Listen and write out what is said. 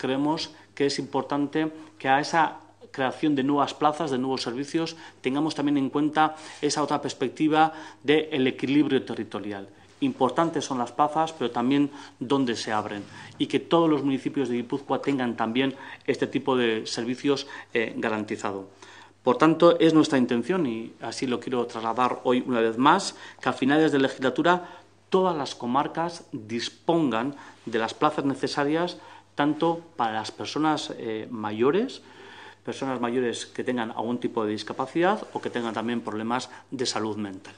creemos que es importante que a esa creación de nuevas plazas, de nuevos servicios, tengamos también en cuenta esa otra perspectiva del equilibrio territorial. Importantes son las plazas, pero también dónde se abren y que todos los municipios de Guipúzcoa tengan también este tipo de servicios eh, garantizado. Por tanto, es nuestra intención, y así lo quiero trasladar hoy una vez más, que a finales de legislatura todas las comarcas dispongan de las plazas necesarias tanto para las personas eh, mayores, personas mayores que tengan algún tipo de discapacidad o que tengan también problemas de salud mental.